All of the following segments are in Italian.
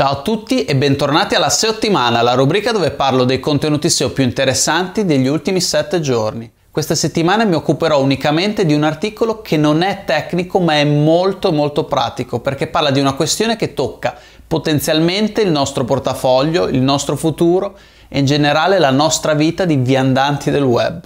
Ciao a tutti e bentornati alla settimana, la rubrica dove parlo dei contenuti SEO più interessanti degli ultimi 7 giorni. Questa settimana mi occuperò unicamente di un articolo che non è tecnico ma è molto molto pratico perché parla di una questione che tocca potenzialmente il nostro portafoglio, il nostro futuro e in generale la nostra vita di viandanti del web.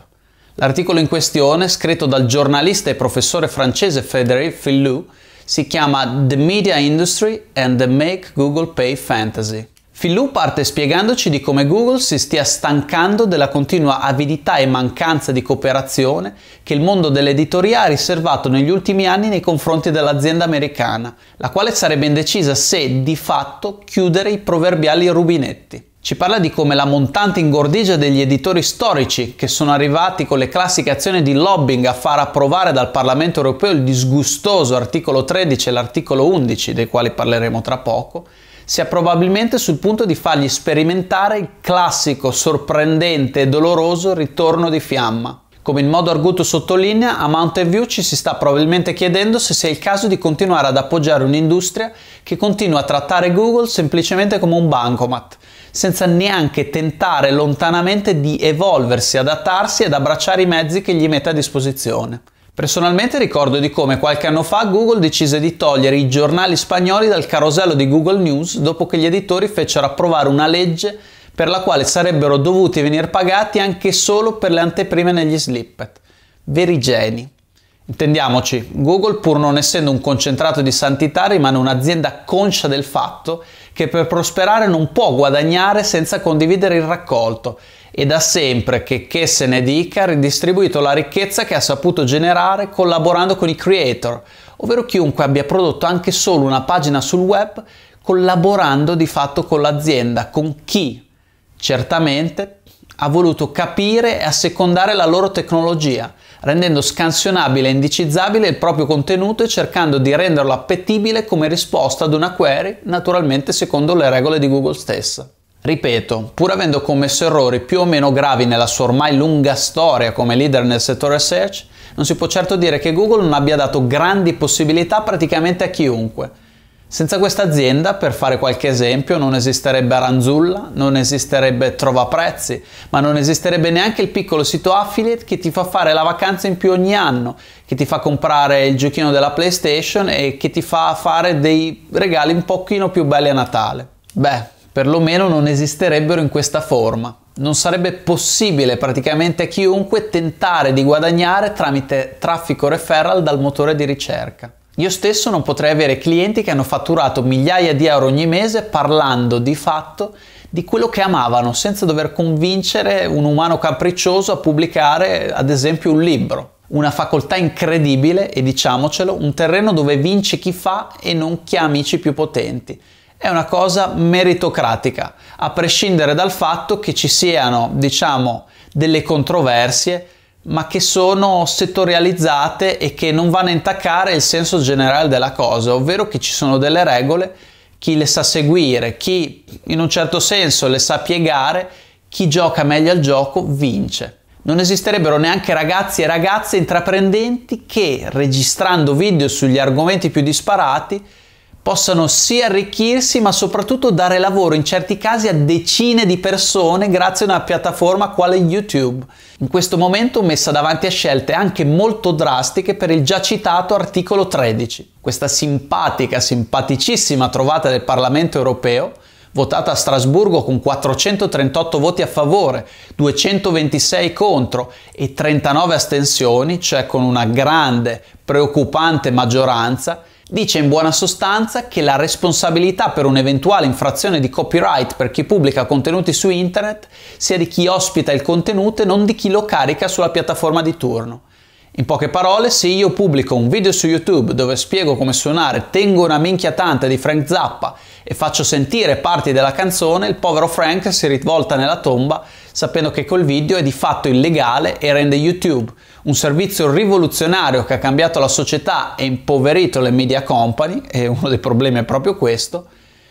L'articolo in questione, scritto dal giornalista e professore francese Frédéric Fillou, si chiama The Media Industry and the Make Google Pay Fantasy. Philou parte spiegandoci di come Google si stia stancando della continua avidità e mancanza di cooperazione che il mondo dell'editoria ha riservato negli ultimi anni nei confronti dell'azienda americana, la quale sarebbe indecisa se di fatto chiudere i proverbiali rubinetti. Ci parla di come la montante ingordigia degli editori storici, che sono arrivati con le classiche azioni di lobbying a far approvare dal Parlamento europeo il disgustoso articolo 13 e l'articolo 11, dei quali parleremo tra poco, sia probabilmente sul punto di fargli sperimentare il classico, sorprendente e doloroso ritorno di fiamma. Come in modo arguto sottolinea, a Mountain View ci si sta probabilmente chiedendo se sia il caso di continuare ad appoggiare un'industria che continua a trattare Google semplicemente come un bancomat, senza neanche tentare lontanamente di evolversi, adattarsi ed abbracciare i mezzi che gli mette a disposizione. Personalmente ricordo di come qualche anno fa Google decise di togliere i giornali spagnoli dal carosello di Google News dopo che gli editori fecero approvare una legge per la quale sarebbero dovuti venire pagati anche solo per le anteprime negli slippet. Veri geni. Intendiamoci, Google pur non essendo un concentrato di santità rimane un'azienda conscia del fatto che per prosperare non può guadagnare senza condividere il raccolto e da sempre, che, che se ne dica, ha ridistribuito la ricchezza che ha saputo generare collaborando con i creator, ovvero chiunque abbia prodotto anche solo una pagina sul web collaborando di fatto con l'azienda, con chi certamente, ha voluto capire e assecondare la loro tecnologia, rendendo scansionabile e indicizzabile il proprio contenuto e cercando di renderlo appetibile come risposta ad una query, naturalmente secondo le regole di Google stessa. Ripeto, pur avendo commesso errori più o meno gravi nella sua ormai lunga storia come leader nel settore search, non si può certo dire che Google non abbia dato grandi possibilità praticamente a chiunque, senza questa azienda, per fare qualche esempio, non esisterebbe Aranzulla, non esisterebbe Trova Prezzi, ma non esisterebbe neanche il piccolo sito affiliate che ti fa fare la vacanza in più ogni anno, che ti fa comprare il giochino della PlayStation e che ti fa fare dei regali un pochino più belli a Natale. Beh, perlomeno non esisterebbero in questa forma. Non sarebbe possibile praticamente a chiunque tentare di guadagnare tramite traffico referral dal motore di ricerca. Io stesso non potrei avere clienti che hanno fatturato migliaia di euro ogni mese parlando di fatto di quello che amavano senza dover convincere un umano capriccioso a pubblicare ad esempio un libro. Una facoltà incredibile e diciamocelo, un terreno dove vince chi fa e non chi ha amici più potenti. È una cosa meritocratica, a prescindere dal fatto che ci siano, diciamo, delle controversie ma che sono settorializzate e che non vanno a intaccare il senso generale della cosa, ovvero che ci sono delle regole, chi le sa seguire, chi in un certo senso le sa piegare, chi gioca meglio al gioco vince. Non esisterebbero neanche ragazzi e ragazze intraprendenti che, registrando video sugli argomenti più disparati, possano sì arricchirsi ma soprattutto dare lavoro in certi casi a decine di persone grazie a una piattaforma quale YouTube, in questo momento messa davanti a scelte anche molto drastiche per il già citato articolo 13, questa simpatica, simpaticissima trovata del Parlamento europeo votata a Strasburgo con 438 voti a favore, 226 contro e 39 astensioni, cioè con una grande, preoccupante maggioranza, Dice in buona sostanza che la responsabilità per un'eventuale infrazione di copyright per chi pubblica contenuti su internet sia di chi ospita il contenuto e non di chi lo carica sulla piattaforma di turno. In poche parole, se io pubblico un video su YouTube dove spiego come suonare Tengo una minchia tanta di Frank Zappa e faccio sentire parti della canzone, il povero Frank si rivolta nella tomba sapendo che quel video è di fatto illegale e rende YouTube un servizio rivoluzionario che ha cambiato la società e impoverito le media company, e uno dei problemi è proprio questo,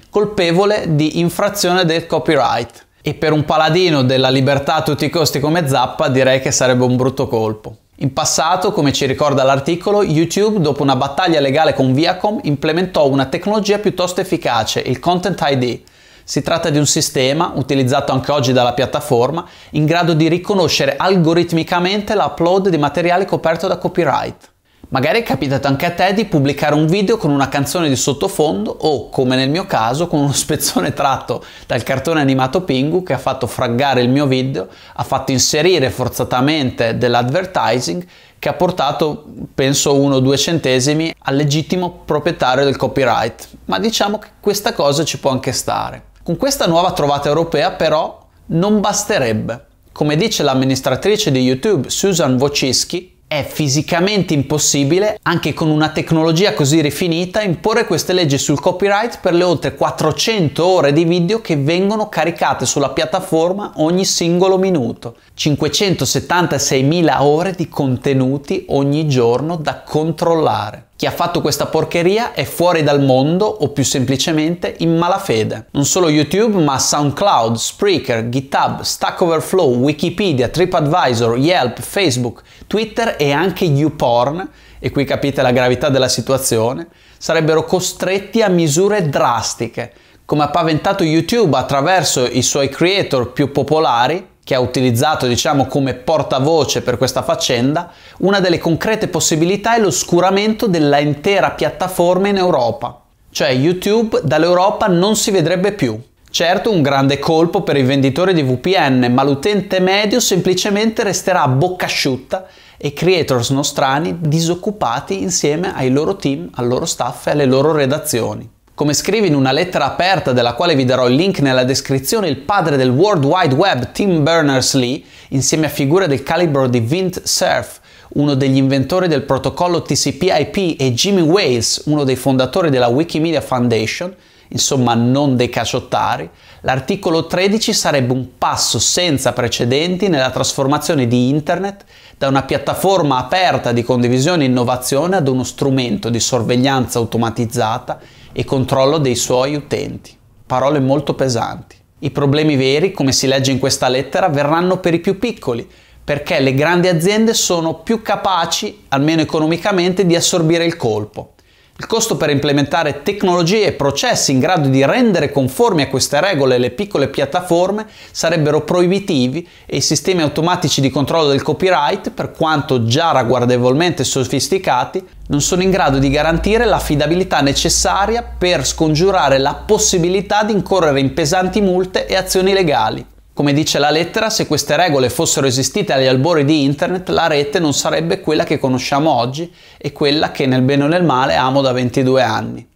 colpevole di infrazione del copyright. E per un paladino della libertà a tutti i costi come Zappa direi che sarebbe un brutto colpo. In passato, come ci ricorda l'articolo, YouTube, dopo una battaglia legale con Viacom, implementò una tecnologia piuttosto efficace, il Content ID, si tratta di un sistema, utilizzato anche oggi dalla piattaforma, in grado di riconoscere algoritmicamente l'upload di materiale coperto da copyright. Magari è capitato anche a te di pubblicare un video con una canzone di sottofondo o, come nel mio caso, con uno spezzone tratto dal cartone animato Pingu che ha fatto fraggare il mio video, ha fatto inserire forzatamente dell'advertising che ha portato, penso, uno o due centesimi al legittimo proprietario del copyright. Ma diciamo che questa cosa ci può anche stare. Con questa nuova trovata europea però non basterebbe. Come dice l'amministratrice di YouTube Susan Wojcicki, è fisicamente impossibile, anche con una tecnologia così rifinita, imporre queste leggi sul copyright per le oltre 400 ore di video che vengono caricate sulla piattaforma ogni singolo minuto, 576.000 ore di contenuti ogni giorno da controllare. Chi ha fatto questa porcheria è fuori dal mondo o più semplicemente in malafede. Non solo YouTube, ma SoundCloud, Spreaker, GitHub, Stack Overflow, Wikipedia, TripAdvisor, Yelp, Facebook, Twitter e anche YouPorn, e qui capite la gravità della situazione, sarebbero costretti a misure drastiche. Come ha paventato YouTube attraverso i suoi creator più popolari, che ha utilizzato diciamo come portavoce per questa faccenda, una delle concrete possibilità è l'oscuramento della intera piattaforma in Europa. Cioè YouTube dall'Europa non si vedrebbe più. Certo un grande colpo per il venditore di VPN, ma l'utente medio semplicemente resterà a bocca asciutta e creators nostrani disoccupati insieme ai loro team, al loro staff e alle loro redazioni. Come scrive in una lettera aperta della quale vi darò il link nella descrizione, il padre del World Wide Web, Tim Berners-Lee, insieme a figure del calibro di Vint Cerf, uno degli inventori del protocollo TCP/IP, e Jimmy Wales, uno dei fondatori della Wikimedia Foundation, insomma non dei caciottari, l'articolo 13 sarebbe un passo senza precedenti nella trasformazione di Internet da una piattaforma aperta di condivisione e innovazione ad uno strumento di sorveglianza automatizzata e controllo dei suoi utenti. Parole molto pesanti. I problemi veri, come si legge in questa lettera, verranno per i più piccoli, perché le grandi aziende sono più capaci, almeno economicamente, di assorbire il colpo. Il costo per implementare tecnologie e processi in grado di rendere conformi a queste regole le piccole piattaforme sarebbero proibitivi e i sistemi automatici di controllo del copyright, per quanto già ragguardevolmente sofisticati, non sono in grado di garantire l'affidabilità necessaria per scongiurare la possibilità di incorrere in pesanti multe e azioni legali. Come dice la lettera, se queste regole fossero esistite agli albori di Internet, la rete non sarebbe quella che conosciamo oggi e quella che nel bene o nel male amo da 22 anni.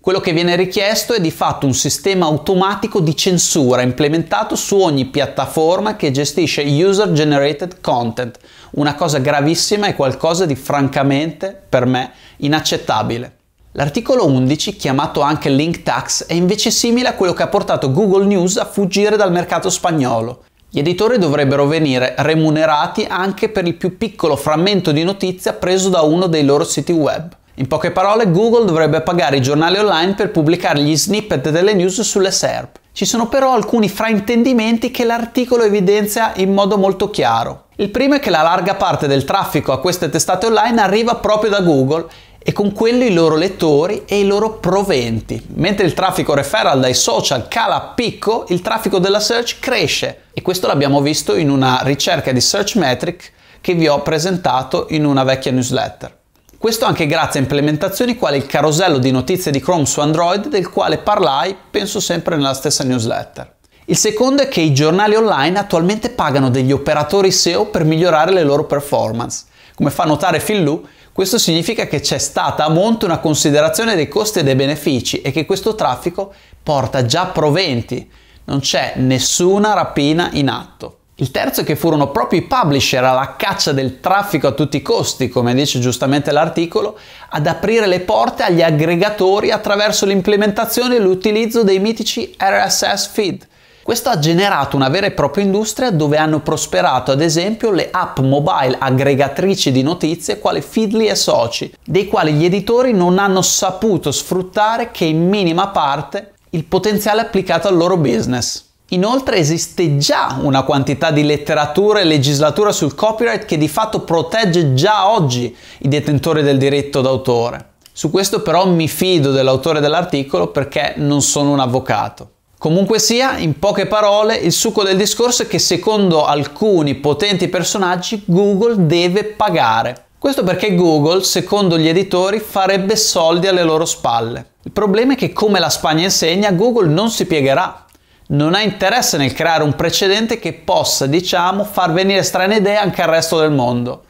Quello che viene richiesto è di fatto un sistema automatico di censura implementato su ogni piattaforma che gestisce user generated content, una cosa gravissima e qualcosa di francamente, per me, inaccettabile. L'articolo 11, chiamato anche Link Tax, è invece simile a quello che ha portato Google News a fuggire dal mercato spagnolo. Gli editori dovrebbero venire remunerati anche per il più piccolo frammento di notizia preso da uno dei loro siti web. In poche parole, Google dovrebbe pagare i giornali online per pubblicare gli snippet delle news sulle SERP. Ci sono però alcuni fraintendimenti che l'articolo evidenzia in modo molto chiaro. Il primo è che la larga parte del traffico a queste testate online arriva proprio da Google e con quello i loro lettori e i loro proventi. Mentre il traffico referral dai social cala a picco, il traffico della search cresce e questo l'abbiamo visto in una ricerca di Search Metric che vi ho presentato in una vecchia newsletter. Questo anche grazie a implementazioni quali il carosello di notizie di Chrome su Android del quale parlai penso sempre nella stessa newsletter. Il secondo è che i giornali online attualmente pagano degli operatori SEO per migliorare le loro performance come fa notare Fillou, questo significa che c'è stata a monte una considerazione dei costi e dei benefici e che questo traffico porta già proventi, non c'è nessuna rapina in atto. Il terzo è che furono proprio i publisher alla caccia del traffico a tutti i costi, come dice giustamente l'articolo, ad aprire le porte agli aggregatori attraverso l'implementazione e l'utilizzo dei mitici RSS feed, questo ha generato una vera e propria industria dove hanno prosperato ad esempio le app mobile aggregatrici di notizie quali Feedly e Soci, dei quali gli editori non hanno saputo sfruttare che in minima parte il potenziale applicato al loro business. Inoltre esiste già una quantità di letteratura e legislatura sul copyright che di fatto protegge già oggi i detentori del diritto d'autore. Su questo però mi fido dell'autore dell'articolo perché non sono un avvocato. Comunque sia, in poche parole, il succo del discorso è che secondo alcuni potenti personaggi Google deve pagare. Questo perché Google, secondo gli editori, farebbe soldi alle loro spalle. Il problema è che, come la Spagna insegna, Google non si piegherà. Non ha interesse nel creare un precedente che possa, diciamo, far venire strane idee anche al resto del mondo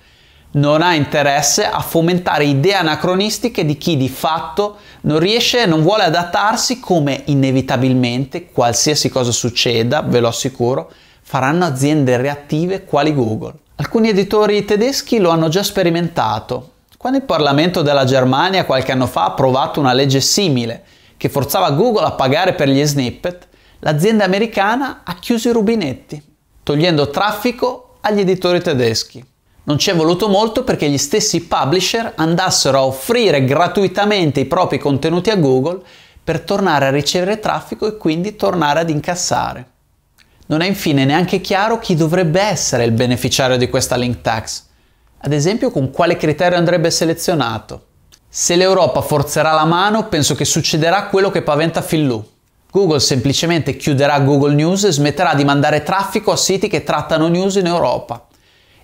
non ha interesse a fomentare idee anacronistiche di chi di fatto non riesce e non vuole adattarsi come inevitabilmente, qualsiasi cosa succeda, ve lo assicuro, faranno aziende reattive quali Google. Alcuni editori tedeschi lo hanno già sperimentato. Quando il Parlamento della Germania qualche anno fa ha approvato una legge simile che forzava Google a pagare per gli snippet, l'azienda americana ha chiuso i rubinetti, togliendo traffico agli editori tedeschi. Non ci è voluto molto perché gli stessi publisher andassero a offrire gratuitamente i propri contenuti a Google per tornare a ricevere traffico e quindi tornare ad incassare. Non è infine neanche chiaro chi dovrebbe essere il beneficiario di questa link tax, ad esempio con quale criterio andrebbe selezionato. Se l'Europa forzerà la mano, penso che succederà quello che paventa Fillou. Google semplicemente chiuderà Google News e smetterà di mandare traffico a siti che trattano news in Europa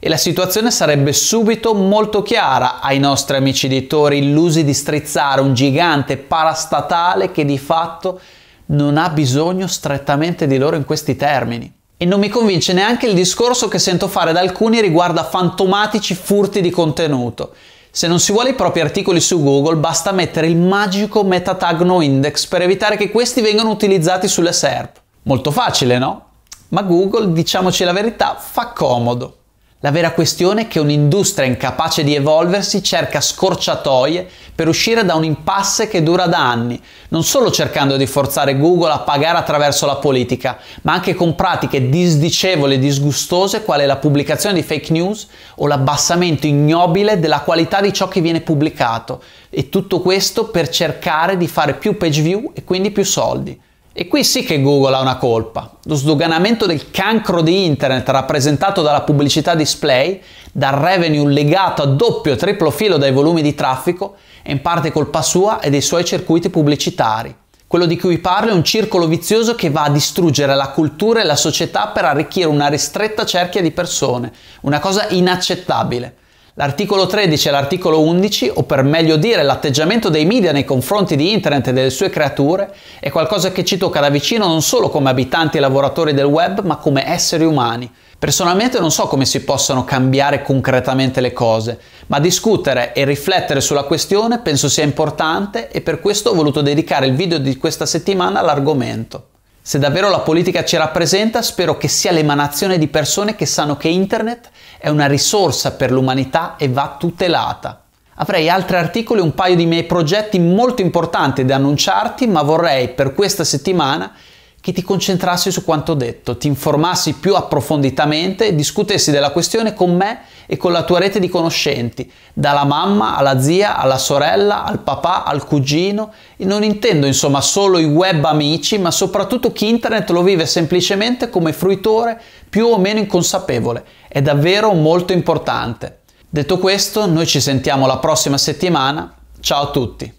e la situazione sarebbe subito molto chiara ai nostri amici editori illusi di strizzare un gigante parastatale che di fatto non ha bisogno strettamente di loro in questi termini. E non mi convince neanche il discorso che sento fare da alcuni riguardo a fantomatici furti di contenuto. Se non si vuole i propri articoli su Google basta mettere il magico meta tag no index per evitare che questi vengano utilizzati sulle SERP. Molto facile, no? Ma Google, diciamoci la verità, fa comodo. La vera questione è che un'industria incapace di evolversi cerca scorciatoie per uscire da un impasse che dura da anni, non solo cercando di forzare Google a pagare attraverso la politica, ma anche con pratiche disdicevoli e disgustose quale la pubblicazione di fake news o l'abbassamento ignobile della qualità di ciò che viene pubblicato, e tutto questo per cercare di fare più page view e quindi più soldi. E qui sì che Google ha una colpa. Lo sdoganamento del cancro di internet rappresentato dalla pubblicità display, dal revenue legato a doppio o triplo filo dai volumi di traffico, è in parte colpa sua e dei suoi circuiti pubblicitari. Quello di cui parlo è un circolo vizioso che va a distruggere la cultura e la società per arricchire una ristretta cerchia di persone, una cosa inaccettabile. L'articolo 13 e l'articolo 11, o per meglio dire l'atteggiamento dei media nei confronti di Internet e delle sue creature, è qualcosa che ci tocca da vicino non solo come abitanti e lavoratori del web, ma come esseri umani. Personalmente non so come si possano cambiare concretamente le cose, ma discutere e riflettere sulla questione penso sia importante e per questo ho voluto dedicare il video di questa settimana all'argomento. Se davvero la politica ci rappresenta, spero che sia l'emanazione di persone che sanno che Internet è una risorsa per l'umanità e va tutelata. Avrei altri articoli e un paio di miei progetti molto importanti da annunciarti, ma vorrei per questa settimana che ti concentrassi su quanto detto, ti informassi più approfonditamente e discutessi della questione con me e con la tua rete di conoscenti, dalla mamma alla zia, alla sorella, al papà, al cugino, e non intendo insomma solo i web amici, ma soprattutto chi internet lo vive semplicemente come fruitore più o meno inconsapevole. È davvero molto importante. Detto questo, noi ci sentiamo la prossima settimana. Ciao a tutti!